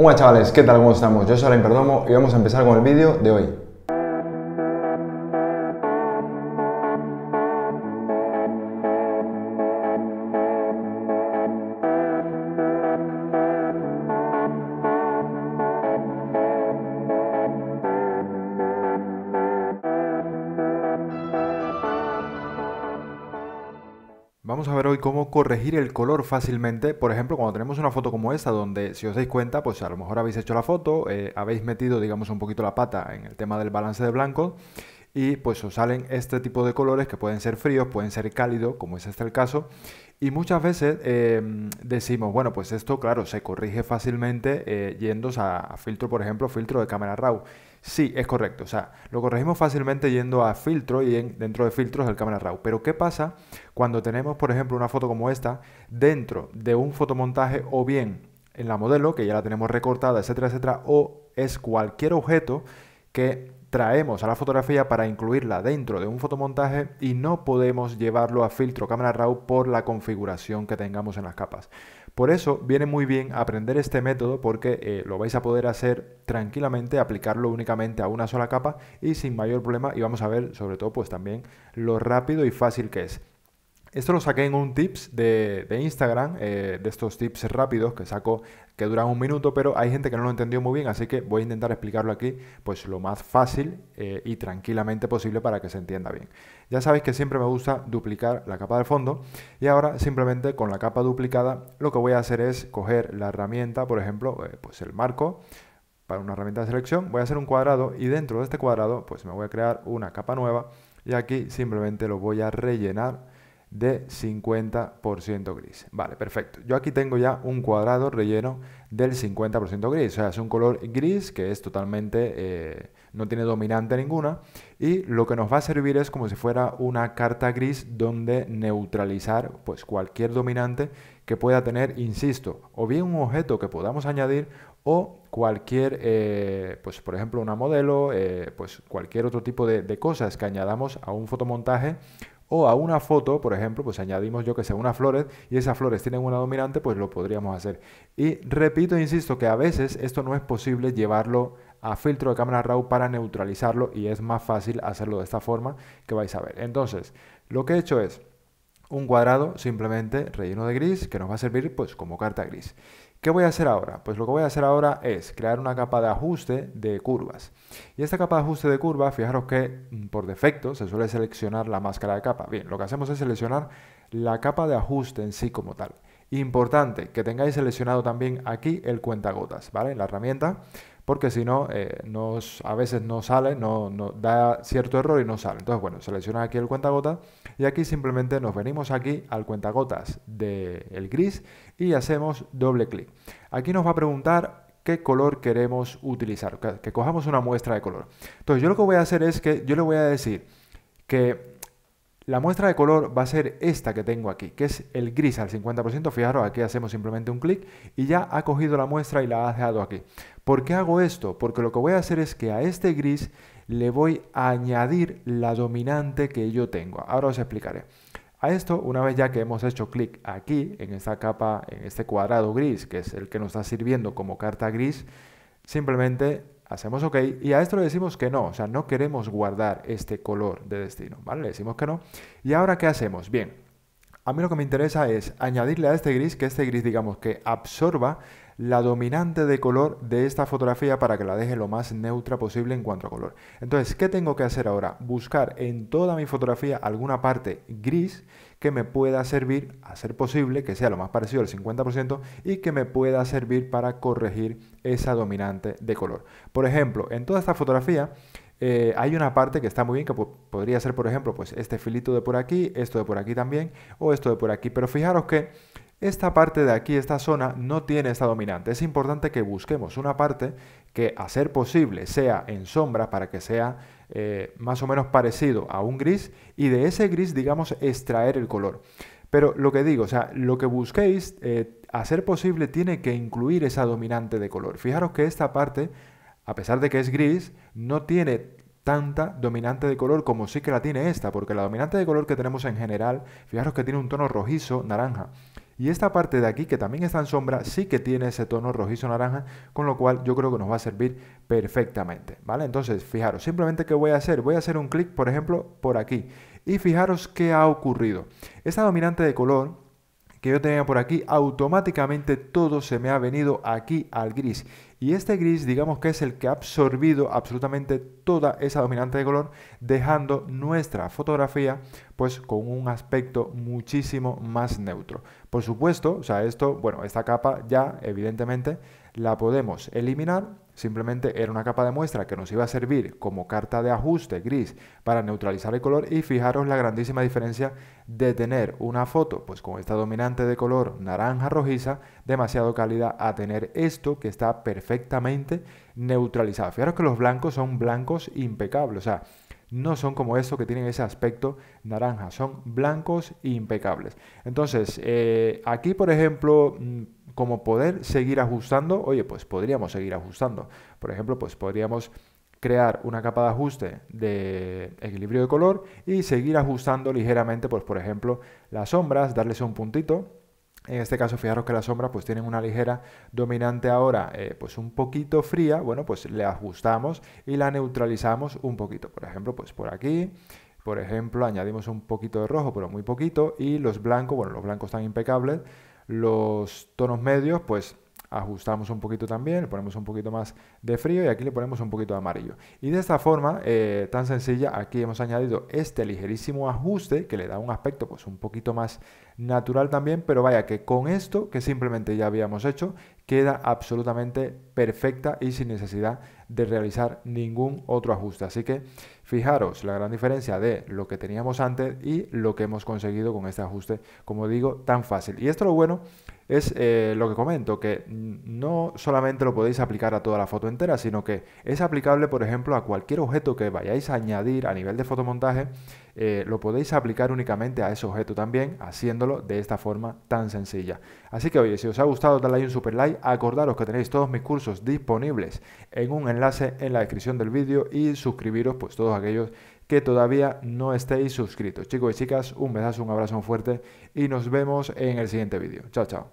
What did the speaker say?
Hola chavales, ¿qué tal? ¿Cómo estamos? Yo soy Alain Perdomo y vamos a empezar con el vídeo de hoy. a ver hoy cómo corregir el color fácilmente. Por ejemplo, cuando tenemos una foto como esta, donde si os dais cuenta, pues a lo mejor habéis hecho la foto, eh, habéis metido, digamos, un poquito la pata en el tema del balance de blanco y pues os salen este tipo de colores que pueden ser fríos, pueden ser cálidos, como es este el caso. Y muchas veces em, decimos, bueno, pues esto, claro, se corrige fácilmente eh, yendo a, filtro, por ejemplo, filtro de cámara RAW. Sí, es correcto. O sea, lo corregimos fácilmente yendo a filtro y dentro de filtros del cámara RAW. Pero ¿qué pasa cuando tenemos, por ejemplo, una foto como esta dentro de un fotomontaje o bien en la modelo, que ya la tenemos recortada, etcétera, etcétera, o es cualquier objeto que traemos a la fotografía para incluirla dentro de un fotomontaje y no podemos llevarlo a filtro cámara RAW por la configuración que tengamos en las capas. Por eso viene muy bien aprender este método porque eh, lo vais a poder hacer tranquilamente, aplicarlo únicamente a una sola capa y sin mayor problema y vamos a ver sobre todo pues también lo rápido y fácil que es. Esto lo saqué en un tips de, Instagram, eh, de estos tips rápidos que saco que duran un minuto, pero hay gente que no lo entendió muy bien, así que voy a intentar explicarlo aquí pues lo más fácil eh, y tranquilamente posible para que se entienda bien. Ya sabéis que siempre me gusta duplicar la capa de fondo y ahora simplemente con la capa duplicada lo que voy a hacer es coger la herramienta, por ejemplo, eh, pues el marco, para una herramienta de selección, voy a hacer un cuadrado y dentro de este cuadrado pues me voy a crear una capa nueva y aquí simplemente lo voy a rellenar de 50% gris. Vale, perfecto. Yo aquí tengo ya un cuadrado relleno del 50% gris. O sea, es un color gris que es totalmente... Eh, no tiene dominante ninguna. Y lo que nos va a servir es como si fuera una carta gris donde neutralizar pues, cualquier dominante que pueda tener, insisto, o bien un objeto que podamos añadir o cualquier, eh, pues por ejemplo una modelo, eh, pues cualquier otro tipo de cosas que añadamos a un fotomontaje o a una foto, por ejemplo, pues añadimos yo que sea una flores y esas flores tienen una dominante, pues lo podríamos hacer. Y repito e insisto que a veces esto no es posible llevarlo a filtro de cámara RAW para neutralizarlo y es más fácil hacerlo de esta forma que vais a ver. Entonces, lo que he hecho es un cuadrado simplemente relleno de gris que nos va a servir pues como carta gris. ¿Qué voy a hacer ahora? Pues lo que voy a hacer ahora es crear una capa de ajuste de curvas. Y esta capa de ajuste de curvas, fijaros que mm, por defecto se suele seleccionar la máscara de capa. Bien, lo que hacemos es seleccionar la capa de ajuste en sí como tal. Importante que tengáis seleccionado también aquí el cuentagotas, ¿vale? la herramienta, porque si no, eh, nos, a veces no sale, no, da cierto error y no sale. Entonces, bueno, selecciona aquí el cuentagotas y aquí simplemente nos venimos aquí al cuentagotas del gris y hacemos doble clic. Aquí nos va a preguntar qué color queremos utilizar, que, cojamos una muestra de color. Entonces yo lo que voy a hacer es que yo le voy a decir que la muestra de color va a ser esta que tengo aquí, que es el gris al 50%. Fijaros, aquí hacemos simplemente un clic y ya ha cogido la muestra y la ha dejado aquí. ¿Por qué hago esto? Porque lo que voy a hacer es que a este gris le voy a añadir la dominante que yo tengo. Ahora os explicaré. A esto, una vez ya que hemos hecho clic aquí, en esta capa, en este cuadrado gris, que es el que nos está sirviendo como carta gris, simplemente hacemos OK y a esto le decimos que no, o sea, no queremos guardar este color de destino, ¿vale? Le decimos que no. ¿Y ahora qué hacemos? Bien, a mí lo que me interesa es añadirle a este gris, que este gris digamos que absorba la dominante de color de esta fotografía para que la deje lo más neutra posible en cuanto a color. Entonces, ¿qué tengo que hacer ahora? Buscar en toda mi fotografía alguna parte gris que me pueda servir, a ser posible, que sea lo más parecido al 50% y que me pueda servir para corregir esa dominante de color. Por ejemplo, en toda esta fotografía eh, hay una parte que está muy bien, que podría ser, por ejemplo, pues este filito de por aquí, esto de por aquí también, o esto de por aquí. Pero fijaros que esta parte de aquí, esta zona, no tiene esta dominante. Es importante que busquemos una parte que, a ser posible, sea en sombra para que sea eh, más o menos parecido a un gris y de ese gris, digamos, extraer el color. Pero lo que digo, o sea, lo que busquéis, eh, a ser posible, tiene que incluir esa dominante de color. Fijaros que esta parte, a pesar de que es gris, no tiene tanta dominante de color como sí que la tiene esta, porque la dominante de color que tenemos en general, fijaros que tiene un tono rojizo, naranja. Y esta parte de aquí, que también está en sombra, sí que tiene ese tono rojizo naranja, con lo cual yo creo que nos va a servir perfectamente, ¿vale? Entonces, fijaros, simplemente ¿qué voy a hacer? Voy a hacer un clic, por ejemplo, por aquí. Y fijaros qué ha ocurrido. Esta dominante de color que yo tenía por aquí, automáticamente todo se me ha venido aquí al gris. Y este gris, digamos que es el que ha absorbido absolutamente toda esa dominante de color, dejando nuestra fotografía pues con un aspecto muchísimo más neutro. Por supuesto, o sea, esto, bueno, esta capa ya evidentemente la podemos eliminar Simplemente era una capa de muestra que nos iba a servir como carta de ajuste gris para neutralizar el color y fijaros la grandísima diferencia de tener una foto pues con esta dominante de color naranja rojiza demasiado cálida a tener esto que está perfectamente neutralizado. Fijaros que los blancos son blancos impecables, o sea, no son como esto que tienen ese aspecto naranja, son blancos impecables. Entonces, eh, aquí por ejemplo, mm, como poder seguir ajustando, oye, pues podríamos seguir ajustando. Por ejemplo, pues podríamos crear una capa de ajuste de equilibrio de color y seguir ajustando ligeramente, pues por ejemplo, las sombras, darles un puntito. En este caso, fijaros que las sombras pues tienen una ligera dominante ahora, eh, pues un poquito fría, bueno, pues le ajustamos y la neutralizamos un poquito. Por ejemplo, pues por aquí, por ejemplo, añadimos un poquito de rojo, pero muy poquito, y los blancos, bueno, los blancos están impecables, los tonos medios, pues ajustamos un poquito también, le ponemos un poquito más de frío y aquí le ponemos un poquito de amarillo. Y de esta forma eh, tan sencilla, aquí hemos añadido este ligerísimo ajuste que le da un aspecto pues un poquito más natural también, pero vaya que con esto que simplemente ya habíamos hecho, queda absolutamente perfecta y sin necesidad de realizar ningún otro ajuste. Así que fijaros la gran diferencia de lo que teníamos antes y lo que hemos conseguido con este ajuste, como digo, tan fácil. Y esto lo bueno es eh, lo que comento, que no solamente lo podéis aplicar a toda la foto entera, sino que es aplicable, por ejemplo, a cualquier objeto que vayáis a añadir a nivel de fotomontaje, eh, lo podéis aplicar únicamente a ese objeto también, haciéndolo de esta forma tan sencilla. Así que, oye, si os ha gustado, dadle un super like, acordaros que tenéis todos mis cursos disponibles en un enlace en la descripción del vídeo y suscribiros, pues todos aquellos que todavía no estéis suscritos. Chicos y chicas, un besazo, un abrazo fuerte y nos vemos en el siguiente vídeo. Chao, chao.